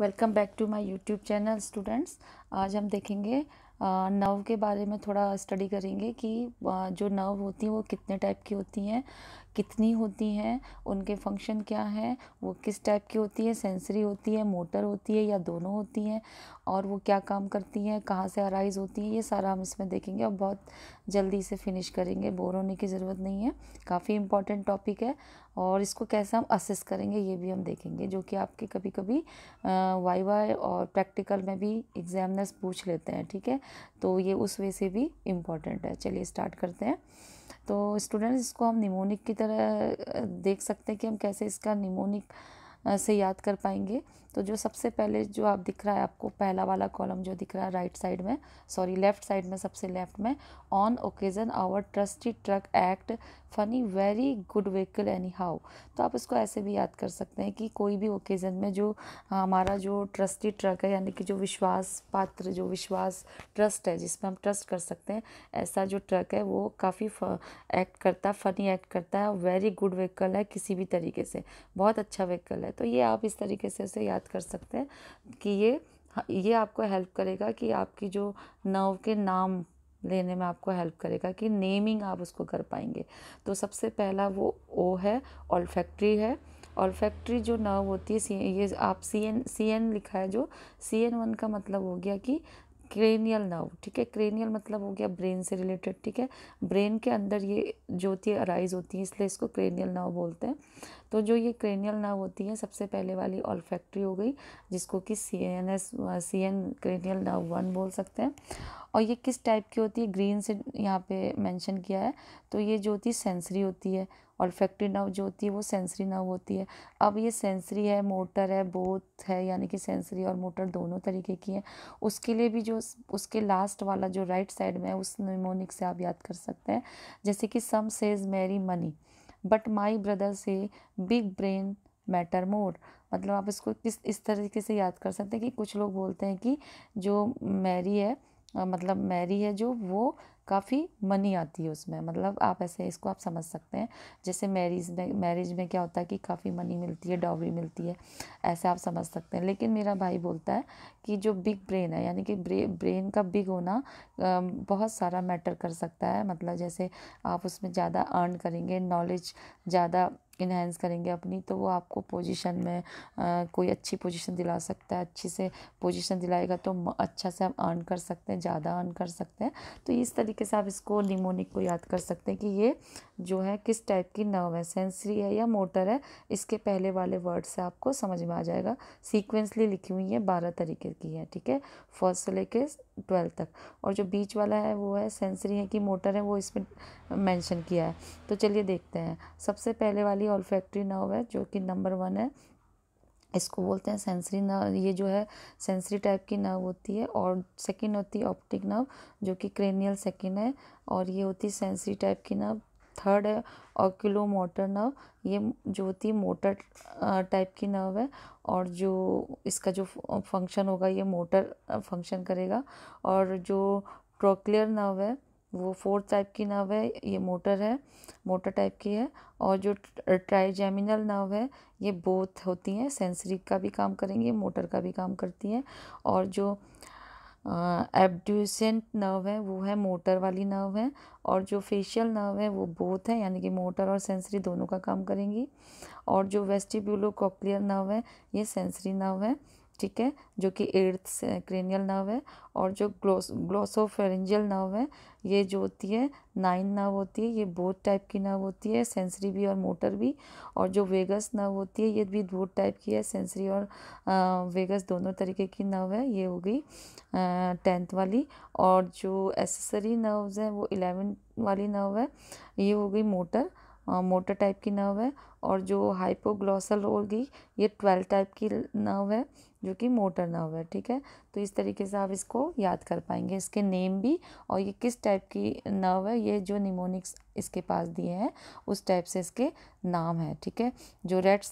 welcome back to my YouTube channel students आज हम देखेंगे नर्व के बारे में थोड़ा स्टडी करेंगे कि जो नर्व होती हैं वो कितने टाइप की होती हैं कितनी होती हैं उनके फंक्शन क्या हैं वो किस टाइप की होती है सेंसरी होती है मोटर होती है या दोनों होती हैं और वो क्या काम करती हैं कहाँ से अराइज़ होती हैं ये सारा हम इसमें देखेंगे और बहुत जल्दी इसे फिनिश करेंगे बोर होने की ज़रूरत नहीं है काफ़ी इंपॉर्टेंट टॉपिक है और इसको कैसे हम असेस करेंगे ये भी हम देखेंगे जो कि आपके कभी कभी वाई वाई और प्रैक्टिकल में भी एग्जामिनर्स पूछ लेते हैं ठीक है तो ये उस वे से भी इम्पॉर्टेंट है चलिए स्टार्ट करते हैं तो स्टूडेंट्स इसको हम निमोनिक की तरह देख सकते हैं कि हम कैसे इसका निमोनिक से याद कर पाएंगे तो जो सबसे पहले जो आप दिख रहा है आपको पहला वाला कॉलम जो दिख रहा है राइट साइड में सॉरी लेफ्ट साइड में सबसे लेफ्ट में on occasion our trustee truck act funny very good vehicle anyhow तो आप इसको ऐसे भी याद कर सकते हैं कि कोई भी ओकेज़न में जो हमारा जो ट्रस्टी ट्रक है यानी कि जो विश्वास पात्र जो विश्वास ट्रस्ट है जिसमें हम ट्रस्ट कर सकते हैं ऐसा जो ट्रक है वो काफ़ी एक्ट करता है फनी एक्ट करता है वेरी गुड व्हीकल है किसी भी तरीके से बहुत अच्छा व्हीकल है तो ये आप इस तरीके से उसे याद कर सकते हैं कि ये हाँ, ये आपको हेल्प करेगा कि आपकी जो नव के नाम लेने में आपको हेल्प करेगा कि नेमिंग आप उसको कर पाएंगे तो सबसे पहला वो ओ है ऑलफैक्ट्री है ऑलफैक्ट्री जो नर्व होती है सी ये आप सी एन सी एन लिखा है जो सी एन वन का मतलब हो गया कि क्रेनियल नर्व ठीक है क्रेनियल मतलब हो गया ब्रेन से रिलेटेड ठीक है ब्रेन के अंदर ये ज्योति अराइज होती है इसलिए इसको क्रेनियल नर्व बोलते हैं तो जो ये क्रेनियल नर्व होती है सबसे पहले वाली ऑलफैक्ट्री हो गई जिसको कि C N S C N cranial nerve one बोल सकते हैं और ये किस टाइप की होती है ग्रीन से यहाँ पे मेंशन किया है तो ये जो होती है सेंसरी होती है फैक्ट्री नर्व जो होती है वो सेंसरी नर्व होती है अब ये सेंसरी है मोटर है बोथ है यानी कि सेंसरी और मोटर दोनों तरीके की है उसके लिए भी जो उसके लास्ट वाला जो राइट साइड में है उस निमोनिक से आप याद कर सकते हैं जैसे कि some says marry money but my brother says big brain matter more मतलब आप इसको किस इस तरीके से याद कर सकते हैं कि कुछ लोग बोलते हैं कि जो मैरी है मतलब मैरी है जो वो काफ़ी मनी आती है उसमें मतलब आप ऐसे इसको आप समझ सकते हैं जैसे मैरिज में मैरिज में क्या होता है कि काफ़ी मनी मिलती है डॉवरी मिलती है ऐसे आप समझ सकते हैं लेकिन मेरा भाई बोलता है कि जो बिग ब्रेन है यानी कि ब्रे, ब्रेन का बिग होना बहुत सारा मैटर कर सकता है मतलब जैसे आप उसमें ज़्यादा अर्न करेंगे नॉलेज ज़्यादा इन्हेंस करेंगे अपनी तो वो आपको पोजीशन में आ, कोई अच्छी पोजीशन दिला सकता है अच्छी से पोजीशन दिलाएगा तो अच्छा से हम अर्न कर सकते हैं ज़्यादा अर्न कर सकते हैं तो इस तरीके से आप इसको निमोनिक को याद कर सकते हैं कि ये जो है किस टाइप की नर्व है सेंसरी है या मोटर है इसके पहले वाले वर्ड से आपको समझ में आ जाएगा सीक्वेंसली लिखी हुई है बारह तरीके की है ठीक है फर्स्ट से लेके ट्वेल्थ तक और जो बीच वाला है वो है सेंसरी है कि मोटर है वो इसमें मेंशन किया है तो चलिए देखते हैं सबसे पहले वाली ऑल्फैक्ट्री नर्व है जो कि नंबर वन है इसको बोलते हैं सेंसरी नर्व ये जो है सेंसरी टाइप की नर्व होती है और सेकेंड होती है ऑप्टिक नर्व जो कि क्रेनियल सेकेंड है और ये होती है सेंसरी टाइप की नर्व थर्ड है ऑक्यूलो मोटर नर्व ये जो होती है मोटर टाइप की नर्व है और जो इसका जो फंक्शन होगा ये मोटर फंक्शन करेगा और जो ट्रोक्लियर नर्व है वो फोर्थ टाइप की नर्व है ये मोटर है मोटर टाइप की है और जो ट्राइजेमिनल नर्व है ये बोथ होती हैं सेंसरी का भी काम करेंगी मोटर का भी काम करती हैं और जो एबड्यूसेंट नर्व है वो है मोटर वाली नर्व है और जो फेशियल नर्व है वो बोथ है यानी कि मोटर और सेंसरी दोनों का काम करेंगी और जो वेस्टिब्यूलो कॉक्लियर नर्व है ये सेंसरी नर्व है ठीक है जो कि एर्थ क्रेनियल नर्व है और जो ग्लोस ग्लोसोफेरेंजियल नर्व है ये जो होती है नाइन नर्व होती है ये बोथ टाइप की नर्व होती है सेंसरी भी और मोटर भी और जो वेगस नर्व होती है ये भी बोथ टाइप की है सेंसरी और वेगस दोनों तरीके की नर्व है ये हो गई टेंथ वाली और जो एसेसरी नर्व्स हैं वो इलेवन वाली नर्व है ये हो गई मोटर मोटर टाइप की नर्व है और जो हाइपोग्लोसल होगी ये ट्वेल्व टाइप की नर्व है जो कि मोटर है ठीक है तो इस तरीके से आप इसको याद कर पाएंगे इसके नेम भी और ये किस टाइप की नर्व है ये जो निमोनिक्स इसके पास दिए हैं उस टाइप से इसके नाम है ठीक है जो रेड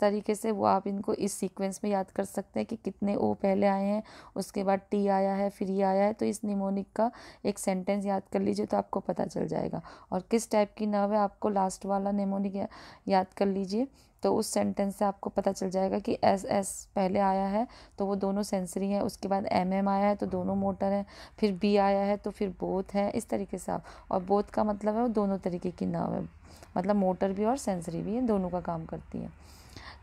तरीके से वो आप इनको इस सीक्वेंस में याद कर सकते हैं कि कितने ओ पहले आए हैं उसके बाद टी आया है फिर ये आया है तो इस निमोनिक का एक सेंटेंस याद कर लीजिए तो आपको पता चल जाएगा और किस टाइप की नर्व है आपको लास्ट वाला निमोनिक याद कर लीजिए तो उस सेंटेंस से आपको पता चल जाएगा कि एस एस पहले आया है तो वो दोनों सेंसरी है उसके बाद एम एम आया है तो दोनों मोटर है फिर बी आया है तो फिर बोथ है इस तरीके से आप और बोथ का मतलब है वो दोनों तरीके की नाव है मतलब मोटर भी और सेंसरी भी है दोनों का काम करती है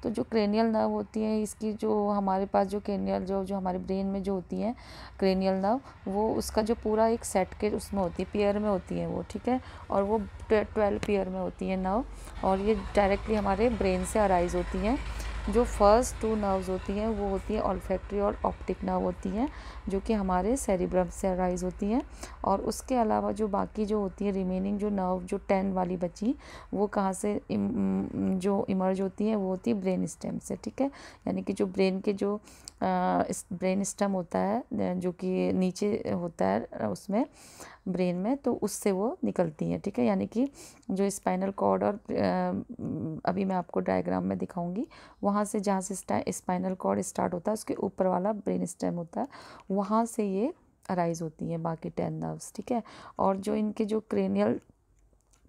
तो जो क्रेनियल नर्व होती है इसकी जो हमारे पास जो क्रेनियल जो जो हमारे ब्रेन में जो होती है क्रेनियल नर्व वो उसका जो पूरा एक सेट के उसमें होती है पेयर में होती है वो ठीक है और वो ट्वेल्व पेयर में होती है नर्व और ये डायरेक्टली हमारे ब्रेन से अराइज़ होती हैं जो फर्स्ट टू नर्व्स होती हैं वो होती है ऑल्फैक्ट्री और ऑप्टिक नर्व होती हैं जो कि हमारे सेरिब्रम से राइज़ होती हैं और उसके अलावा जो बाकी जो होती है रिमेनिंग जो नर्व जो टेन वाली बची वो कहाँ से इम, mm, जो इमर्ज होती हैं वो होती है ब्रेन स्टेम से ठीक है यानी कि जो ब्रेन के जो आ, इस ब्रेन स्टेम होता है जो कि नीचे होता है उसमें ब्रेन में तो उससे वो निकलती हैं ठीक है यानी कि जो स्पाइनल कॉर्ड और mm, अभी मैं आपको डायग्राम में दिखाऊंगी वहाँ से जहाँ से स्पाइनल कॉर्ड स्टार्ट होता है उसके ऊपर वाला ब्रेन स्टेम होता है वहाँ से ये अराइज होती हैं बाकी टेन नर्व्स ठीक है और जो इनके जो क्रेनियल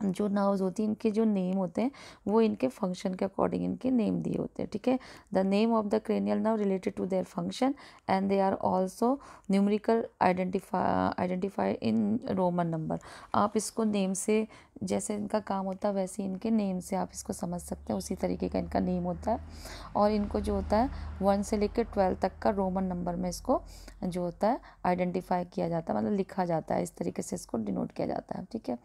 जो नर्व्स होती हैं इनके जो नेम होते हैं वो इनके फंक्शन के अकॉर्डिंग इनके नेम दिए होते हैं ठीक है the name of the cranial nerve related to their function and they are also numerical identify identify in Roman number आप इसको नेम से जैसे इनका काम होता है वैसे इनके नेम से आप इसको समझ सकते हैं उसी तरीके का इनका नेम होता है और इनको जो होता है वन से लेकर ट्वेल्व तक का रोमन नंबर में इसको जो होता है आइडेंटिफाई किया जाता है मतलब लिखा जाता है इस तरीके से इसको डिनोट किया जाता है ठीक है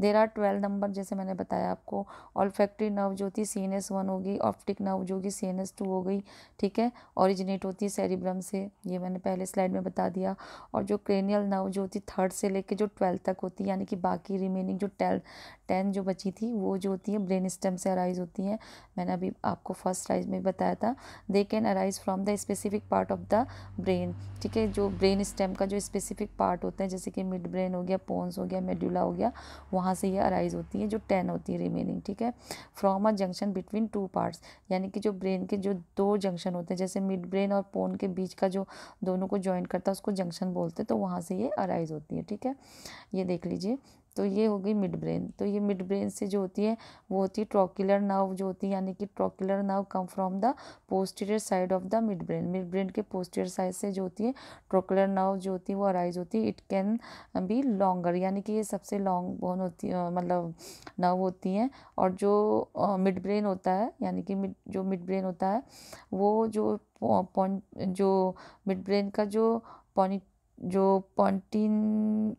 देर आर ट्वेल्व नंबर जैसे मैंने बताया आपको फैक्ट्री नर्व जो होती है C N S one optic nerve जो होगी सी एन एस टू हो गई ठीक है ऑरिजिनेट होती है सेरिब्रम से ये मैंने पहले स्लाइड में बता दिया और जो क्रेनियल नर्व जो होती है थर्ड से लेकर जो ट्वेल्थ तक होती है यानी कि बाकी रिमेनिंग जो ट्वेल्थ टेन जो बची थी वो जो होती है ब्रेन स्टेम से अराइज होती हैं मैंने अभी आपको फर्स्ट राइज में बताया था they can arise from the specific part of the brain ठीक है जो ब्रेन स्टेम का जो स्पेसिफिक पार्ट होता है जैसे कि मिड ब्रेन हो गया पोन्स हो गया मेड्यूला हो गया वहाँ से ये अराइज होती है जो टेन होती है रिमेनिंग ठीक है from a junction between two parts यानी कि जो ब्रेन के जो दो जंक्शन होते हैं जैसे मिड ब्रेन और पोन के बीच का जो दोनों को ज्वाइन करता है उसको जंक्शन बोलते हैं तो वहाँ से ये अराइज होती है ठीक है ये देख लीजिए तो ये हो गई मिड ब्रेन तो ये मिड ब्रेन से जो होती है वो होती है ट्रोक्यूलर नर्व जो होती है यानी कि trochlear nerve come from the posterior side of the midbrain midbrain के पोस्टीरियर साइड से जो होती है ट्रोक्यूलर नर्व जो होती है वो अराइज होती है इट कैन बी लॉन्गर यानी कि ये सबसे लॉन्ग बोन होती है मतलब नर्व होती हैं और जो मिड uh, ब्रेन होता है यानी कि मिड जो मिड ब्रेन होता है वो जो पॉइंट जो मिड ब्रेन का जो पॉइंट जो पॉन्टीन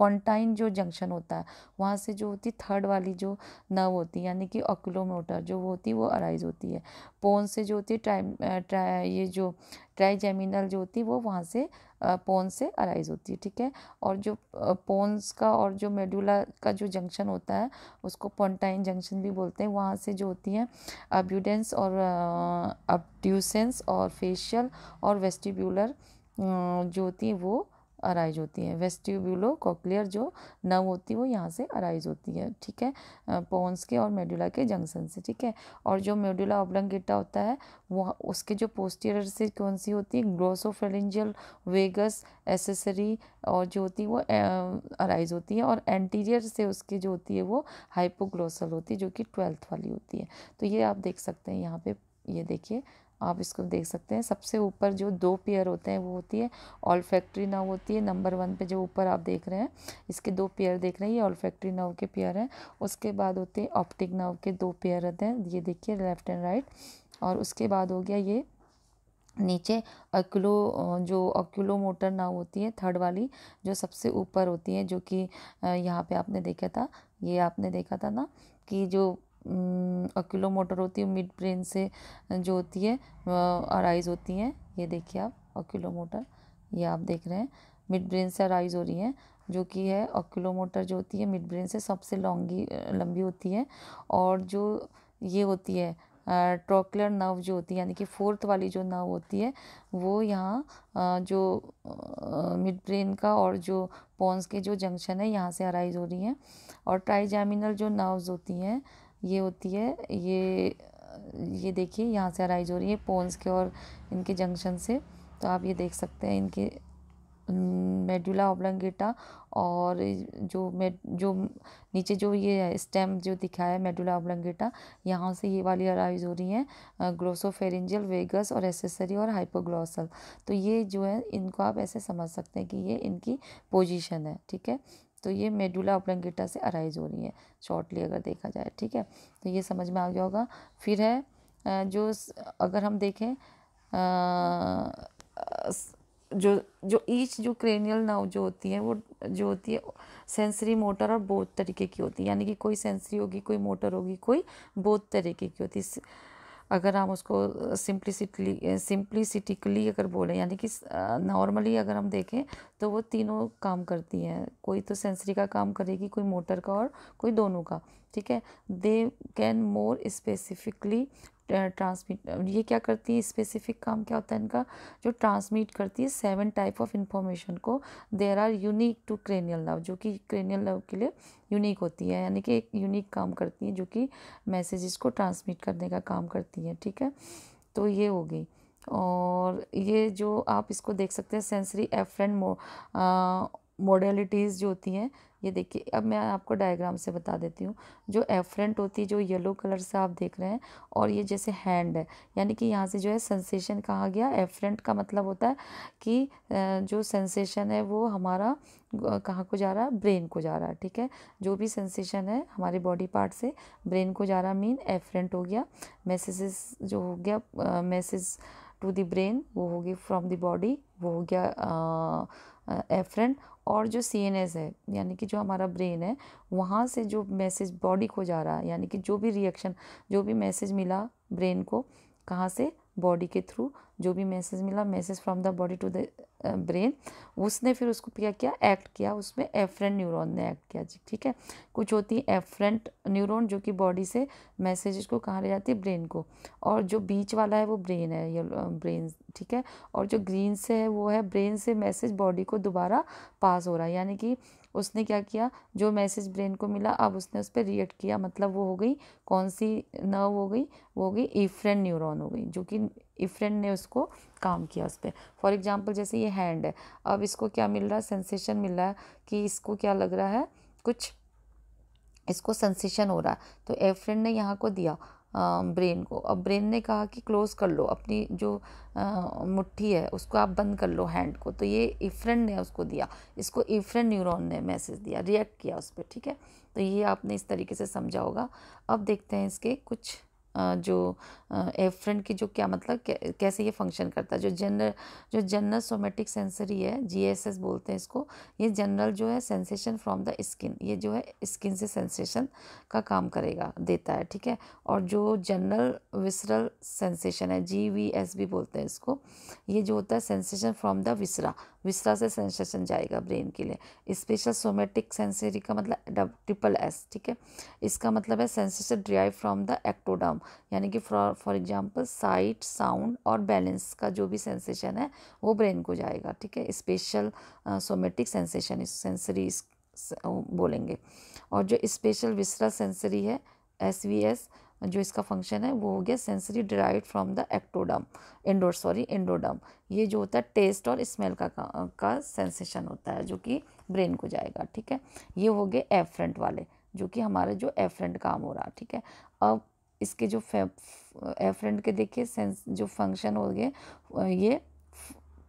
पॉन्टाइन जो जंक्शन होता है वहाँ से जो होती थर्ड वाली जो नर्व होती है यानी कि ऑक्लोमोटर जो होती है वो अराइज होती है पोन से जो होती है ट्राई ट्रा ये जो ट्राइजेमिनल जो होती है वो वहाँ से पोन से अराइज होती है ठीक है और जो पोन्स का और जो मेडुला का जो जंक्शन होता है उसको पॉन्टाइन जंक्शन भी बोलते हैं वहाँ से जो होती है अब्यूडेंस और अब्ड्यूसेंस और फेशियल और वेस्टिब्यूलर जो होती है वो अराइज होती है वेस्टिब्यूलो कॉकलियर जो नव होती है वो यहाँ से अराइज होती है ठीक है पोन्स के और मेडुला के जंक्शन से ठीक है और जो मेडुला ऑबलंगेटा होता है वो उसके जो पोस्टीरियर से कौन सी होती है ग्रोसोफेलिंजियल वेगस एसेसरी और जो होती है वो अराइज होती है और एंटीरियर से उसकी जो होती है वो हाइपोग्लोसल होती है जो कि ट्वेल्थ वाली होती है तो ये आप देख सकते हैं यहाँ पे ये देखिए आप इसको देख सकते हैं सबसे ऊपर जो दो पेयर होते हैं वो होती है ऑल फैक्ट्री नाव होती है नंबर वन पे जो ऊपर आप देख रहे हैं इसके दो पेयर देख रहे हैं ये ऑल फैक्ट्री नाव के पेयर हैं उसके बाद होते हैं ऑप्टिक नाव के दो पेयर रहते हैं ये देखिए लेफ्ट एंड राइट और उसके बाद हो गया ये नीचे अक्लो जो अक्लो मोटर नाव होती है थर्ड वाली जो सबसे ऊपर होती है जो कि यहाँ पे आपने देखा था ये आपने देखा था ना कि जो अक्यूलो मोटर होती है मिड ब्रेन से जो होती है अराइज होती हैं ये देखिए आप अक्यूलो मोटर ये आप देख रहे हैं मिड ब्रेन से अराइज हो रही हैं जो कि है अक्यूलो मोटर जो होती है मिड ब्रेन से सबसे लॉन्गी लंबी होती है और जो ये होती है ट्रोकलर नर्व जो होती है यानी कि फोर्थ वाली जो नर्व होती है वो यहाँ जो मिड ब्रेन का और जो पॉन्स के जो जंक्शन है यहाँ से अराइज हो रही हैं और ट्राइजामिनल जो नर्व्स होती हैं ये होती है ये ये देखिए यहाँ से अराइज हो रही है पोन्स के और इनके जंक्शन से तो आप ये देख सकते हैं इनके मेडुला ओब्लंगेटा और जो मेड जो नीचे जो ये स्टेम जो दिखाया है मेडुला ओब्लंगेटा यहाँ से ये वाली अराइज हो रही हैं ग्लोसोफेरेंजियल वेगस और एसेसरी और हाइपोग्लोसल तो ये जो है इनको आप ऐसे समझ सकते हैं कि ये इनकी पोजीशन है ठीक है तो ये मेडुला ओपलंगिटा से अराइज हो रही है शॉर्टली अगर देखा जाए ठीक है तो ये समझ में आ गया होगा फिर है जो अगर हम देखें जो जो ईच जो क्रेनियल नाव जो होती है वो जो होती है सेंसरी मोटर और बोध तरीके की होती है यानी कि कोई सेंसरी होगी कोई मोटर होगी कोई बोध तरीके की होती है अगर हम उसको सिम्प्लीसिटली सिंप्लिसिटिकली अगर बोलें यानी कि नॉर्मली अगर हम देखें तो वो तीनों काम करती हैं कोई तो सेंसरी का काम करेगी कोई मोटर का और कोई दोनों का ठीक है they can more specifically transmit ये क्या करती है स्पेसिफिक काम क्या होता है इनका जो ट्रांसमिट करती है सेवन टाइप ऑफ इंफॉर्मेशन को there are unique to cranial nerve जो कि क्रेनियल नर्व के लिए यूनिक होती है यानी कि एक यूनिक काम करती है जो कि मैसेजेस को ट्रांसमिट करने का काम करती है ठीक है तो ये होगी और ये जो आप इसको देख सकते हैं सेंसरी एफ्रेंड मो मॉडलिटीज़ जो होती हैं ये देखिए अब मैं आपको डायग्राम से बता देती हूँ जो एफरेंट होती है जो येलो कलर से आप देख रहे हैं और ये जैसे हैंड है यानी कि यहाँ से जो है सेंसेशन कहा गया एफरेंट का मतलब होता है कि जो सेंसेशन है वो हमारा कहाँ को जा रहा है ब्रेन को जा रहा है ठीक है जो भी सेंसेशन है हमारे बॉडी पार्ट से ब्रेन को जा रहा मीन एफरेंट हो गया मैसेजेस जो हो गया मैसेज टू द ब्रेन वो हो गई फ्रॉम द बॉडी वो हो गया आ, एफरेंट और जो सी है यानी कि जो हमारा ब्रेन है वहाँ से जो मैसेज बॉडी को जा रहा है यानी कि जो भी रिएक्शन जो भी मैसेज मिला ब्रेन को कहाँ से बॉडी के थ्रू जो भी मैसेज मिला message from the body to the brain उसने फिर उसको क्या किया एक्ट किया उसमें एफरेंट न्यूरॉन ने एक्ट किया जी ठीक है कुछ होती है एफरेंट न्यूरॉन जो कि बॉडी से मैसेज को कहाँ ले जाती है ब्रेन को और जो बीच वाला है वो ब्रेन है ये ब्रेन ठीक है और जो ग्रीन से है वो है ब्रेन से मैसेज बॉडी को दोबारा पास हो रहा है यानी कि उसने क्या किया जो मैसेज ब्रेन को मिला अब उसने उस पर रिएक्ट किया मतलब वो हो गई कौन सी नर्व हो गई वो हो गई इफ्रेन न्यूरॉन हो गई जो कि इफ्रेन ने उसको काम किया उस पर फॉर एग्ज़ाम्पल जैसे ये हैंड है अब इसको क्या मिल रहा है सेंसेशन मिल रहा है कि इसको क्या लग रहा है कुछ इसको सेंसेशन हो रहा है तो एफ्रेंड ने यहाँ को दिया ब्रेन को अब ब्रेन ने कहा कि क्लोज़ कर लो अपनी जो मुट्ठी है उसको आप बंद कर लो हैंड को तो ये इफ्रेंड ने उसको दिया इसको इफ्रेंड न्यूरॉन ने मैसेज दिया रिएक्ट किया उस पर ठीक है तो ये आपने इस तरीके से समझा होगा अब देखते हैं इसके कुछ जो एफ्रेंट की जो क्या मतलब कैसे ये फंक्शन करता है जो जनरल जो जनरल सोमेटिक सेंसरी है जीएसएस बोलते हैं इसको ये जनरल जो है सेंसेशन फ्रॉम द स्किन ये जो है स्किन से सेंसेशन का काम करेगा देता है ठीक है और जो जनरल विसरल सेंसेशन है जी वी एस भी बोलते हैं इसको ये जो होता है सेंसेशन फ्रॉम द विसरा विस्तार से सेंसेशन जाएगा ब्रेन के लिए स्पेशल सोमेटिक सेंसरी का मतलब ट्रिपल एस ठीक है इसका मतलब है sensation derive from the ectoderm यानी कि फॉर एग्जांपल साइट साउंड और बैलेंस का जो भी सेंसेशन है वो ब्रेन को जाएगा ठीक है स्पेशल सोमेटिक सेंसेशन सेंसरी बोलेंगे और जो स्पेशल विस्तरा सेंसरी है एस वी एस जो इसका फंक्शन है वो हो गया sensory derive from the ectoderm endo sorry endoderm ये जो होता है टेस्ट और स्मेल का का, सेंसेशन होता है जो कि ब्रेन को जाएगा ठीक है ये हो गए एफ्रेंट वाले जो कि हमारे जो एफ्रेंट काम हो रहा है ठीक है अब इसके जो एफ्रेंट के देखिए सेंस जो फंक्शन हो गए ये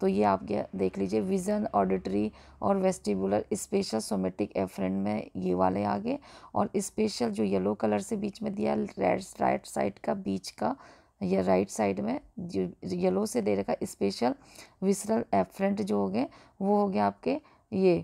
तो ये आप क्या देख लीजिए विज़न ऑडिटरी और वेस्टिबुलर स्पेशल सोमेटिक एफ्रेंट में ये वाले आ गए और स्पेशल जो येलो कलर से बीच में दिया रेड राइट साइड का बीच का या राइट साइड में जो येलो से दे रखा स्पेशल विसरल एफ्रेंट जो हो गए वो हो गया आपके ये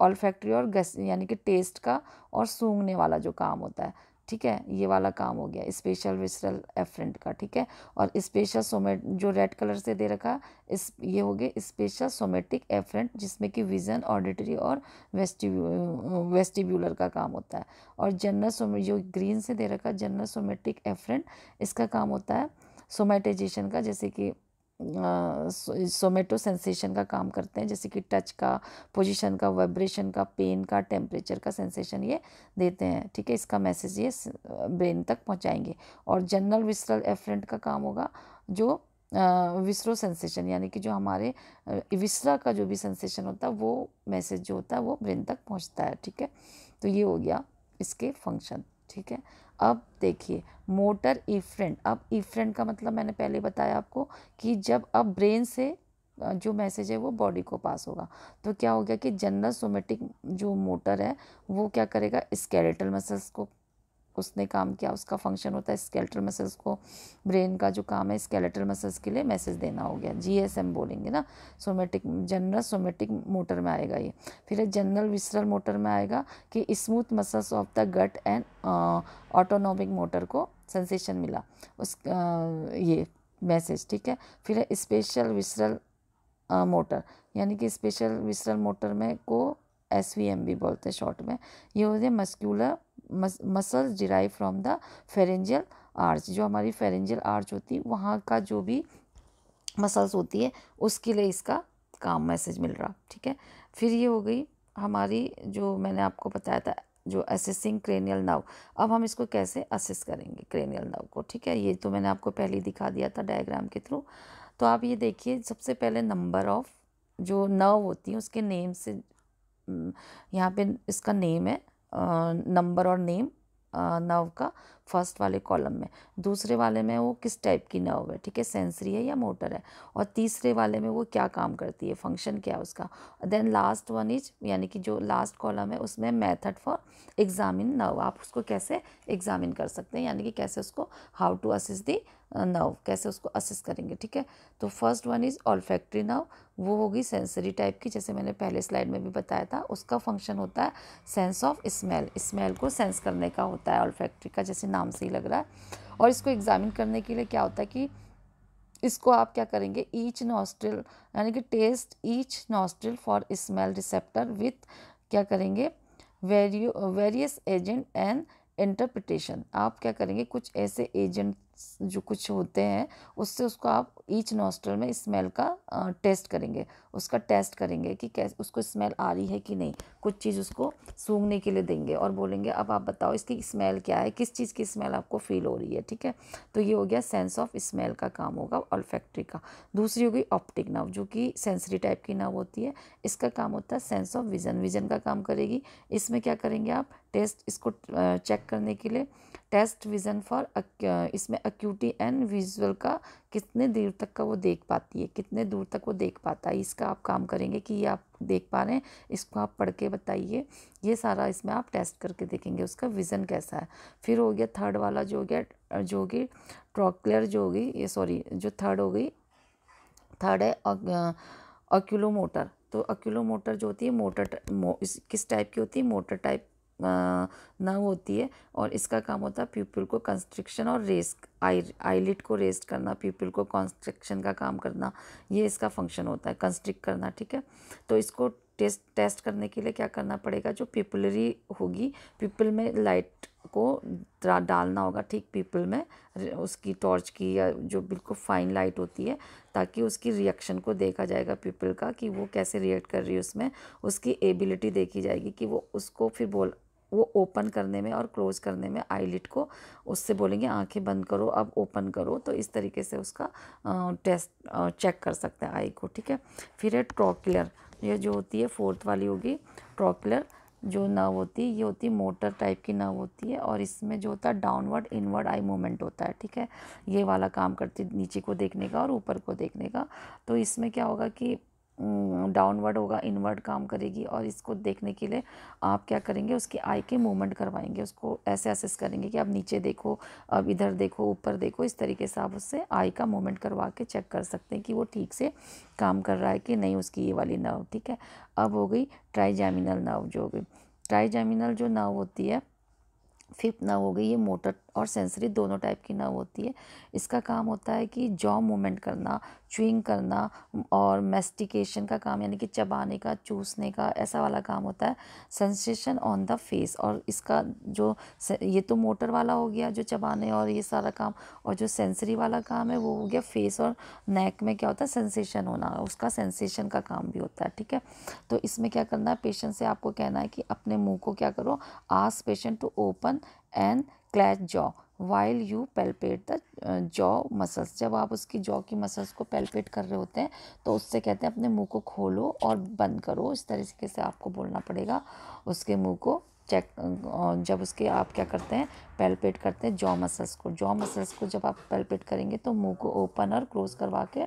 ऑल फैक्ट्री और गस यानी कि टेस्ट का और सूंघने वाला जो काम होता है ठीक है ये वाला काम हो गया स्पेशल विसरल एफरेंट का ठीक है और स्पेशल सोमेट जो रेड कलर से दे रखा इस ये हो गया स्पेशल सोमेटिक एफरेंट जिसमें कि विजन ऑडिटरी और वेस्टिब्यू वेस्टिब्यूलर का काम होता है और जनरल सोमे जो ग्रीन से दे रखा जनरल सोमेटिक एफरेंट इसका काम होता है सोमेटाइजेशन का जैसे कि सोमेटो सेंसेशन का काम करते हैं जैसे कि टच का पोजीशन का वाइब्रेशन का पेन का टेम्परेचर का सेंसेशन ये देते हैं ठीक है इसका मैसेज ये ब्रेन तक पहुंचाएंगे और जनरल विसरल एफरेंट का काम होगा जो विस्रो सेंसेशन यानी कि जो हमारे विस्रा का जो भी सेंसेशन होता है वो मैसेज जो होता है वो ब्रेन तक पहुँचता है ठीक है तो ये हो गया इसके फंक्शन ठीक है अब देखिए मोटर इफ्रेंट अब इफ्रेंट का मतलब मैंने पहले बताया आपको कि जब अब ब्रेन से जो मैसेज है वो बॉडी को पास होगा तो क्या हो गया कि जनरल सोमेटिक जो मोटर है वो क्या करेगा स्केलेटल मसल्स को उसने काम किया उसका फंक्शन होता है स्केलेटल मसल्स को ब्रेन का जो काम है स्केलेटल मसल्स के लिए मैसेज देना हो गया जी एस एम बोलेंगे ना सोमेटिक जनरल सोमेटिक मोटर में आएगा ये फिर जनरल विसरल मोटर में आएगा कि smooth muscles of the gut and autonomic motor को सेंसेशन मिला उस आ, uh, ये मैसेज ठीक है फिर है स्पेशल विसरल मोटर यानी कि स्पेशल विसरल मोटर में को एस वी एम भी बोलते हैं शॉर्ट में ये होते हैं muscular mus, muscles derive from the pharyngeal arch जो हमारी फेरेंजियल आर्च होती है वहाँ का जो भी मसल्स होती है उसके लिए इसका काम मैसेज मिल रहा ठीक है फिर ये हो गई हमारी जो मैंने आपको बताया था जो असेसिंग क्रेनियल नर्व अब हम इसको कैसे असेस करेंगे क्रेनियल नर्व को ठीक है ये तो मैंने आपको पहले ही दिखा दिया था डायग्राम के थ्रू तो आप ये देखिए सबसे पहले नंबर ऑफ जो नर्व होती है उसके नेम से हम्म, यहाँ पे इसका नेम है नंबर और नेम नव का फर्स्ट वाले कॉलम में दूसरे वाले में वो किस टाइप की नर्व है ठीक है सेंसरी है या मोटर है और तीसरे वाले में वो क्या काम करती है फंक्शन क्या है उसका देन लास्ट वन इज यानी कि जो लास्ट कॉलम है उसमें मेथड फॉर एग्जामिन नर्व आप उसको कैसे एग्जामिन कर सकते हैं यानी कि कैसे उसको how to assist the nerve कैसे उसको असिस्ट करेंगे ठीक है तो first one is olfactory nerve वो होगी सेंसरी टाइप की जैसे मैंने पहले स्लाइड में भी बताया था उसका फंक्शन होता है सेंस ऑफ स्मेल स्मेल को सेंस करने का होता है ऑल्फैक्ट्री का जैसे नाम नाम से ही लग रहा है और इसको एग्ज़ामिन करने के लिए क्या होता है कि इसको आप क्या करेंगे ईच नॉस्ट्रिल यानी कि test each nostril for smell receptor with क्या करेंगे vario various agent and interpretation आप क्या करेंगे कुछ ऐसे एजेंट जो कुछ होते हैं उससे उसको आप ईच नॉस्ट्रल में स्मेल का टेस्ट करेंगे उसका टेस्ट करेंगे कि कैसे उसको स्मेल आ रही है कि नहीं कुछ चीज़ उसको सूंघने के लिए देंगे और बोलेंगे अब आप बताओ इसकी स्मेल क्या है किस चीज़ की स्मेल आपको फील हो रही है ठीक है तो ये हो गया सेंस ऑफ स्मेल का काम होगा ऑलफैक्ट्री का दूसरी होगी ऑप्टिक नाव जो कि सेंसरी टाइप की नाव होती है इसका काम होता है सेंस ऑफ विजन विजन का काम करेगी इसमें क्या करेंगे आप टेस्ट इसको चेक करने के लिए टेस्ट विज़न फॉर इसमें अक्यूटी एंड विजुअल का कितने देर तक का वो देख पाती है कितने दूर तक वो देख पाता है इसका आप काम करेंगे कि ये आप देख पा रहे हैं इसको आप पढ़ के बताइए ये सारा इसमें आप टेस्ट करके देखेंगे उसका विज़न कैसा है फिर हो गया थर्ड वाला जो हो गया जो होगी ट्रॉकलर जो होगी ये सॉरी जो थर्ड हो गई थर्ड है अक्यूलो मोटर तो अक्यूलो मोटर जो होती है मोटर मो, किस टाइप की होती है मोटर टाइप ना होती है और इसका काम होता है पीपल को कंस्ट्रिक्शन और रेस आई आईलिट को रेस्ट करना पीपल को कंस्ट्रिक्शन का काम करना ये इसका फंक्शन होता है कंस्ट्रिक्ट करना ठीक है तो इसको टेस्ट टेस्ट करने के लिए क्या करना पड़ेगा जो पिपलरी होगी पीपल में लाइट को डालना होगा ठीक पीपल में उसकी टॉर्च की या जो बिल्कुल फाइन लाइट होती है ताकि उसकी रिएक्शन को देखा जाएगा पीपल का कि वो कैसे रिएक्ट कर रही है उसमें उसकी एबिलिटी देखी जाएगी कि वो उसको फिर बोल वो ओपन करने में और क्लोज करने में आईलिट को उससे बोलेंगे आंखें बंद करो अब ओपन करो तो इस तरीके से उसका टेस्ट चेक कर सकते हैं आई को ठीक है फिर है ट्रॉकलर ये जो होती है फोर्थ वाली होगी ट्रॉकलर जो नर्व होती है ये होती है मोटर टाइप की नर्व होती है और इसमें जो होता है डाउनवर्ड इनवर्ड आई मूवमेंट होता है ठीक है ये वाला काम करती है नीचे को देखने का और ऊपर को देखने का तो इसमें क्या होगा कि डाउनवर्ड हम्म, होगा इनवर्ड काम करेगी और इसको देखने के लिए आप क्या करेंगे उसकी आई के मूवमेंट करवाएंगे उसको ऐसे असेस करेंगे कि आप नीचे देखो अब इधर देखो ऊपर देखो इस तरीके से आप उससे आई का मूवमेंट करवा के चेक कर सकते हैं कि वो ठीक से काम कर रहा है कि नहीं उसकी ये वाली नर्व ठीक है अब हो गई ट्राइजैमिनल नर्व जो हो गई ट्राइजैमिनल जो नर्व होती है फिफ्थ नर्व हो गई ये मोटर और सेंसरी दोनों टाइप की नर्व होती है इसका काम होता है कि जॉ मूवमेंट करना च्यूइंग करना और मेस्टिकेशन का काम यानी कि चबाने का चूसने का ऐसा वाला काम होता है सेंसेशन ऑन द फेस और इसका जो ये तो मोटर वाला हो गया जो चबाने और ये सारा काम और जो सेंसरी वाला काम है वो हो गया फेस और नेक में क्या होता है सेंसेशन होना उसका सेंसेशन का काम भी होता है ठीक है तो इसमें क्या करना है पेशेंट से आपको कहना है कि अपने मुँह को क्या करो ask patient to open and clench jaw while you palpate the jaw muscles जब आप उसकी जॉ की मसल्स को पेल्पेट कर रहे होते हैं तो उससे कहते हैं अपने मुंह को खोलो और बंद करो इस तरीके से आपको बोलना पड़ेगा उसके मुंह को चेक uh, जब उसके आप क्या करते हैं पेल्पेट करते हैं जॉ मसल्स को जॉ मसल्स को जब आप पेल्पेट करेंगे तो मुंह को ओपन और क्लोज करवा के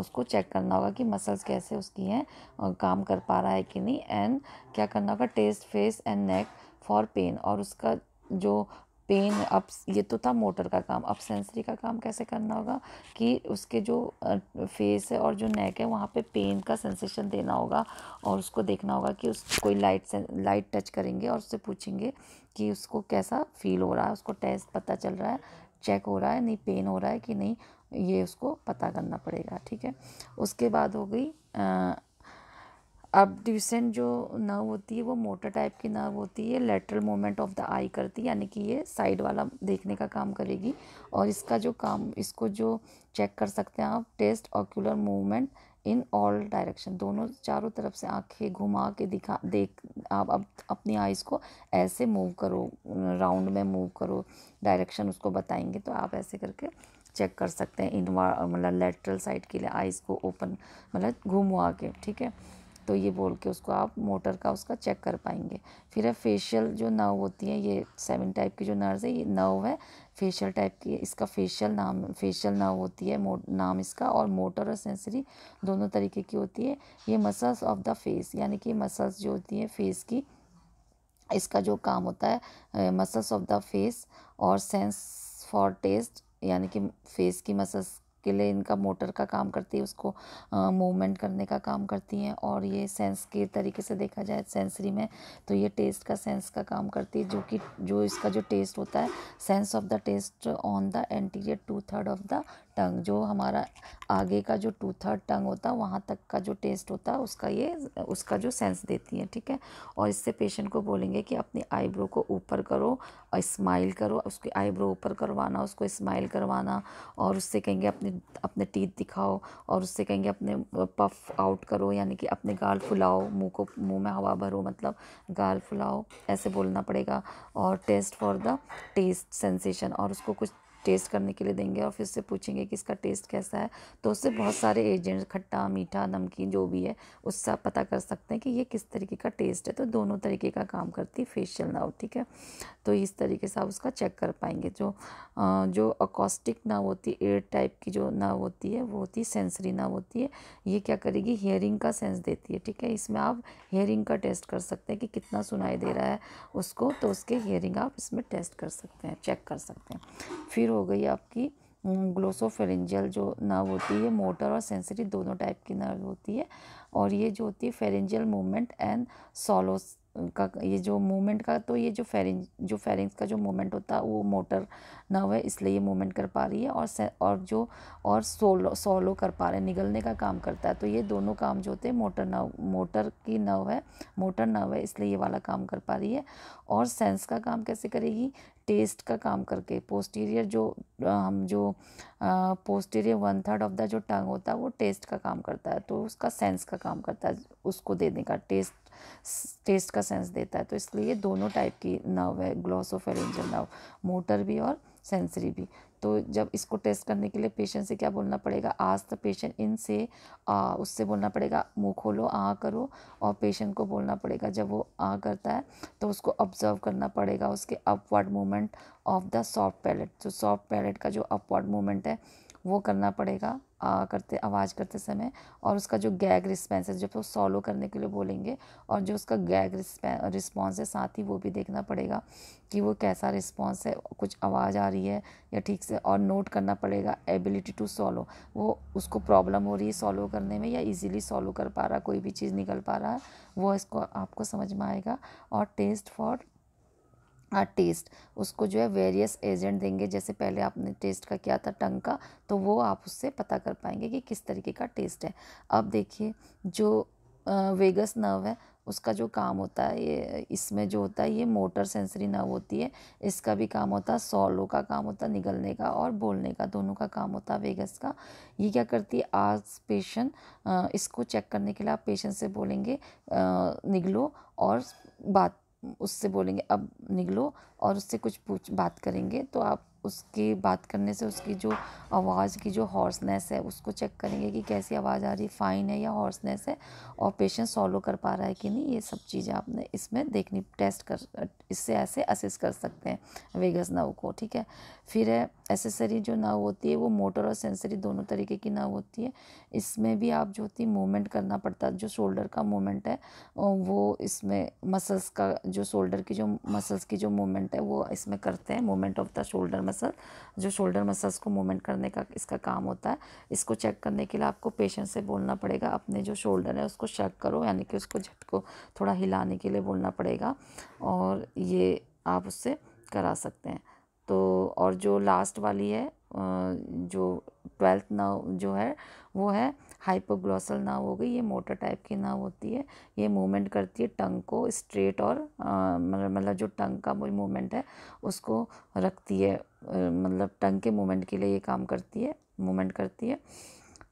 उसको चेक करना होगा कि मसल्स कैसे उसकी हैं uh, काम कर पा रहा है कि नहीं एंड क्या करना होगा test face and neck for pain और उसका जो पेन अब ये तो था मोटर का काम अब सेंसरी का काम कैसे करना होगा कि उसके जो फेस है और जो नेक है वहाँ पे पेन का सेंसेशन देना होगा और उसको देखना होगा कि उस कोई लाइट से लाइट टच करेंगे और उससे पूछेंगे कि उसको कैसा फील हो रहा है उसको टेस्ट पता चल रहा है चेक हो रहा है नहीं पेन हो रहा है कि नहीं ये उसको पता करना पड़ेगा ठीक है उसके बाद हो गई अबड्यूसेंट जो नर्व होती है वो मोटर टाइप की नर्व होती है lateral movement of the eye करती है यानी कि ये साइड वाला देखने का काम करेगी और इसका जो काम इसको जो चेक कर सकते हैं आप test ocular movement in all direction दोनों चारों तरफ से आंखें घुमा के दिखा देख आप अब अपनी आइज़ को ऐसे मूव करो राउंड में मूव करो डायरेक्शन उसको बताएंगे तो आप ऐसे करके चेक कर सकते हैं इन मतलब लेटरल साइड के लिए आइज़ को ओपन मतलब घुमवा के ठीक है तो ये बोल के उसको आप मोटर का उसका चेक कर पाएंगे फिर है फेशियल जो नर्व होती है ये सेवन टाइप की जो नर्व है ये नर्व है फेशियल टाइप की इसका फेशियल नाम फेशियल नर्व होती है नाम इसका और मोटर और सेंसरी दोनों तरीके की होती है ये मसल्स ऑफ द फेस यानी कि मसल्स जो होती हैं फेस की इसका जो काम होता है मसल्स ऑफ द फेस और सेंस फॉर टेस्ट यानी कि फेस की मसल्स के लिए इनका मोटर का काम करती है उसको मूवमेंट करने का काम करती हैं और ये सेंस के तरीके से देखा जाए सेंसरी में तो ये टेस्ट का सेंस का काम करती है जो कि जो इसका जो टेस्ट होता है sense of the taste on the anterior two third of the tongue जो हमारा आगे का जो टू थर्ड टंग होता है वहाँ तक का जो टेस्ट होता है उसका ये उसका जो सेंस देती है ठीक है और इससे पेशेंट को बोलेंगे कि अपनी आईब्रो को ऊपर करो और स्माइल करो उसकी आईब्रो ऊपर करवाना उसको स्माइल करवाना और उससे कहेंगे अपने अपने टीथ दिखाओ और उससे कहेंगे अपने पफ आउट करो यानी कि अपने गाल फुलाओ मुँह को मुँह में हवा भरो मतलब गाल फुलाओ ऐसे बोलना पड़ेगा और test for the taste sensation और उसको कुछ टेस्ट करने के लिए देंगे और फिर उससे पूछेंगे कि इसका टेस्ट कैसा है तो उससे बहुत सारे एजेंट खट्टा मीठा नमकीन जो भी है उससे आप पता कर सकते हैं कि ये किस तरीके का टेस्ट है तो दोनों तरीके का काम करती है फेशियल नर्व ठीक है तो इस तरीके से आप उसका चेक कर पाएंगे जो जो अकॉस्टिक नर्व होती है एयर टाइप की जो नर्व होती है वो होती है सेंसरी नर्व होती है ये क्या करेगी हेयरिंग का सेंस देती है ठीक है इसमें आप हेयरिंग का टेस्ट कर सकते हैं कि कितना सुनाई दे रहा है उसको तो उसके हेयरिंग आप इसमें टेस्ट कर सकते हैं चेक कर सकते हैं फिर हो गई आपकी ग्लोसोफेरेंजियल हम्म, जो नर्व होती है मोटर और सेंसरी दोनों टाइप की नर्व होती है और ये जो होती है फेरेंजियल मूवमेंट एंड सोलोस का ये जो मूवमेंट का तो ये जो फेरेंज जो फेरेंस का जो मूवमेंट होता है वो मोटर नर्व है इसलिए ये मूवमेंट कर पा रही है और और जो और सोलो सोलो कर पा रहे हैं निगलने का काम करता है तो ये दोनों काम जो होते हैं मोटर नर्व मोटर की नर्व है मोटर नर्व है इसलिए ये वाला काम कर पा रही है और सेंस का काम कैसे करेगी टेस्ट का काम करके पोस्टीरियर जो हम जो posterior one third of the जो टंग होता है वो टेस्ट का काम करता है तो उसका सेंस का काम करता है उसको देने का टेस्ट टेस्ट का सेंस देता है तो इसलिए दोनों टाइप की नर्व है ग्लोसोफेरेंजल नर्व मोटर भी और सेंसरी भी तो जब इसको टेस्ट करने के लिए पेशेंट से क्या बोलना पड़ेगा आज द पेशेंट इन से आ, उससे बोलना पड़ेगा मुँह खोलो आ करो और पेशेंट को बोलना पड़ेगा जब वो आ करता है तो उसको ऑब्जर्व करना पड़ेगा उसके upward movement of the soft palate जो सॉफ्ट पैलेट का जो अपवर्ड मूवमेंट है वो करना पड़ेगा आ, करते आवाज़ करते समय और उसका जो गैग रिस्पॉन्स है जब वो सॉलो करने के लिए बोलेंगे और जो उसका गैग रिस्पॉन्स है साथ ही वो भी देखना पड़ेगा कि वो कैसा रिस्पॉन्स है कुछ आवाज़ आ रही है या ठीक से और नोट करना पड़ेगा एबिलिटी टू सॉलो वो उसको प्रॉब्लम हो रही है सॉलो करने में या इजीली सॉलो कर पा रहा कोई भी चीज़ निकल पा रहा है वो इसको आपको समझ में आएगा और टेस्ट फॉर टेस्ट उसको जो है वेरियस एजेंट देंगे जैसे पहले आपने टेस्ट का किया था टंग का तो वो आप उससे पता कर पाएंगे कि किस तरीके का टेस्ट है अब देखिए जो वेगस नर्व है उसका जो काम होता है ये इसमें जो होता है ये मोटर सेंसरी नर्व होती है इसका भी काम होता है सॉलो का काम होता है निगलने का और बोलने का दोनों का काम होता है वेगस का ये क्या करती है आज पेशेंट इसको चेक करने के लिए आप पेशेंट से बोलेंगे निगलो और बात उससे बोलेंगे अब निकलो और उससे कुछ पूछ बात करेंगे तो आप उसकी बात करने से उसकी जो आवाज़ की जो हॉर्सनेस है उसको चेक करेंगे कि कैसी आवाज़ आ रही है फाइन है या हॉर्सनेस है और पेशेंट सॉलो कर पा रहा है कि नहीं ये सब चीज़ें आपने इसमें देखनी टेस्ट कर इससे ऐसे असिस्ट कर सकते हैं वेगस नाव को ठीक है फिर है एसेसरी जो नाव होती है वो मोटर और सेंसरी दोनों तरीके की नाव होती है इसमें भी आप जो होती मूवमेंट करना पड़ता है जो शोल्डर का मूवमेंट है वो इसमें मसल्स का जो शोल्डर की जो मसल्स की जो मूवमेंट है वो इसमें करते हैं movement of the shoulder muscle जो शोल्डर मसल्स को मूवमेंट करने का इसका काम होता है इसको चेक करने के लिए आपको पेशेंट से बोलना पड़ेगा अपने जो शोल्डर है उसको शक करो यानी कि उसको झटको थोड़ा हिलाने के लिए बोलना पड़ेगा और ये आप उससे करा सकते हैं तो और जो लास्ट वाली है जो ट्वेल्थ नर्व जो है वो है हाइपोग्लोसल नर्व हो गई ये मोटर टाइप की नर्व होती है ये मूवमेंट करती है टंग को स्ट्रेट और मतलब, मतलब जो टंग का मूवमेंट है उसको रखती है मतलब टंग के मूवमेंट के लिए ये काम करती है मूवमेंट करती है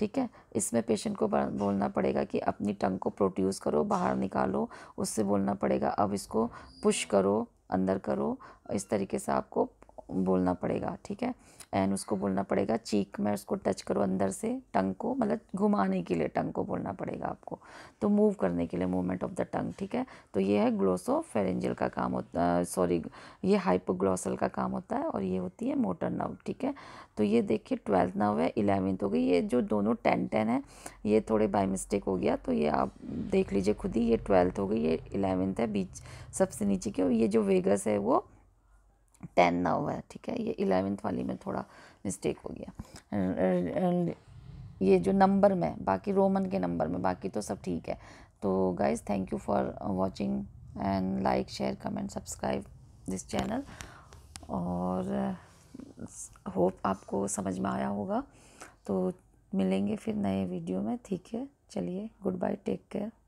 ठीक है इसमें पेशेंट को बोलना पड़ेगा कि अपनी टंग को प्रोड्यूस करो बाहर निकालो उससे बोलना पड़ेगा अब इसको पुश करो अंदर करो इस तरीके से आपको बोलना पड़ेगा ठीक है एंड उसको बोलना पड़ेगा चीक में उसको टच करो अंदर से टंग को मतलब घुमाने के लिए टंग को बोलना पड़ेगा आपको तो मूव करने के लिए मूवमेंट ऑफ द टंग ठीक है तो ये है ग्लोसो फेरेंजल का काम होता सॉरी ये हाइपोग्लोसल का काम होता है और ये होती है मोटर नर्व ठीक है तो ये देखिए ट्वेल्थ नर्व है इलेवेंथ हो गई ये जो दोनों टेन टेन है ये थोड़े बाई मिस्टेक हो गया तो ये आप देख लीजिए खुद ही ये ट्वेल्थ हो गई ये इलेवेंथ है बीच सबसे नीचे की और ये जो वेगस है वो टेन ना हुआ है ठीक है ये इलेवेंथ वाली में थोड़ा मिस्टेक हो गया ये जो नंबर में बाकी रोमन के नंबर में बाकी तो सब ठीक है तो guys thank you for watching and like share comment subscribe this channel और होप आपको समझ में आया होगा तो मिलेंगे फिर नए वीडियो में ठीक है चलिए गुड बाय टेक केयर